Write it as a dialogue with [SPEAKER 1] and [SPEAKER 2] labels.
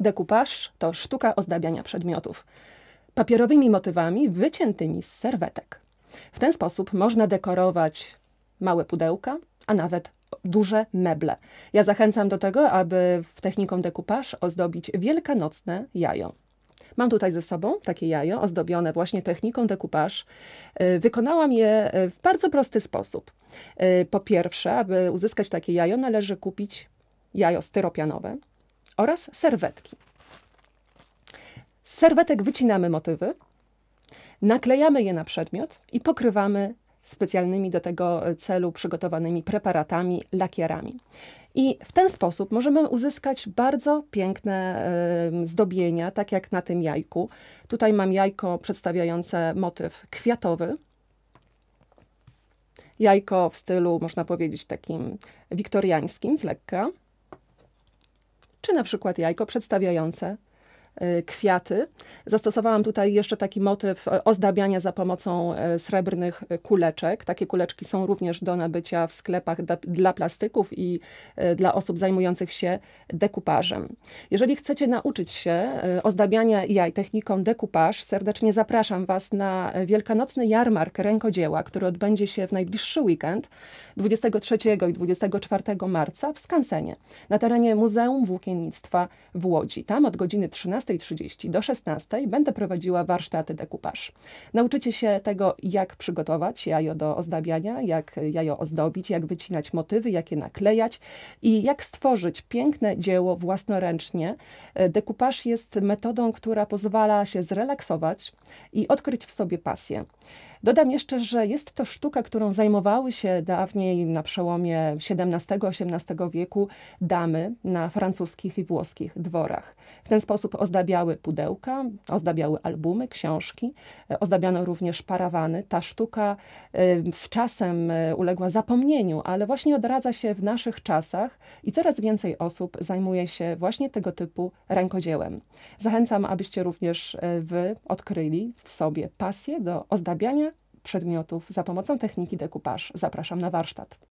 [SPEAKER 1] Dekupaż to sztuka ozdabiania przedmiotów papierowymi motywami wyciętymi z serwetek. W ten sposób można dekorować małe pudełka, a nawet duże meble. Ja zachęcam do tego, aby w techniką dekupaż ozdobić wielkanocne jajo. Mam tutaj ze sobą takie jajo ozdobione właśnie techniką dekupaż. Y, wykonałam je y, w bardzo prosty sposób. Y, po pierwsze, aby uzyskać takie jajo, należy kupić jajo styropianowe oraz serwetki. Z serwetek wycinamy motywy, naklejamy je na przedmiot i pokrywamy specjalnymi do tego e, celu przygotowanymi preparatami, lakierami. I w ten sposób możemy uzyskać bardzo piękne y, zdobienia, tak jak na tym jajku. Tutaj mam jajko przedstawiające motyw kwiatowy. Jajko w stylu, można powiedzieć, takim wiktoriańskim z lekka czy na przykład jajko przedstawiające E, kwiaty. Zastosowałam tutaj jeszcze taki motyw e, ozdabiania za pomocą e, srebrnych kuleczek. Takie kuleczki są również do nabycia w sklepach dla plastyków i dla osób zajmujących się dekupażem. Jeżeli chcecie nauczyć się ozdabiania jaj techniką dekupaż, serdecznie zapraszam Was na wielkanocny jarmark rękodzieła, który odbędzie się w najbliższy weekend 23 i 24 marca w Skansenie na terenie Muzeum Włókiennictwa w Łodzi. Tam od godziny 13 15.30 do 16.00 będę prowadziła warsztaty dekupaż. Nauczycie się tego, jak przygotować jajo do ozdabiania, jak jajo ozdobić, jak wycinać motywy, jak je naklejać i jak stworzyć piękne dzieło własnoręcznie. E, dekupaż jest metodą, która pozwala się zrelaksować i odkryć w sobie pasję. Dodam jeszcze, że jest to sztuka, którą zajmowały się dawniej na przełomie XVII-XVIII wieku damy na francuskich i włoskich dworach. W ten sposób ozdabiały pudełka, ozdabiały albumy, książki, e, ozdabiano również parawany. Ta sztuka e, z czasem e, uległa zapomnieniu, ale właśnie odradza się w naszych czasach i coraz więcej osób zajmuje się właśnie tego typu rękodziełem. Zachęcam, abyście również wy odkryli w sobie pasję do ozdabiania przedmiotów za pomocą techniki dekupaż. Zapraszam na warsztat.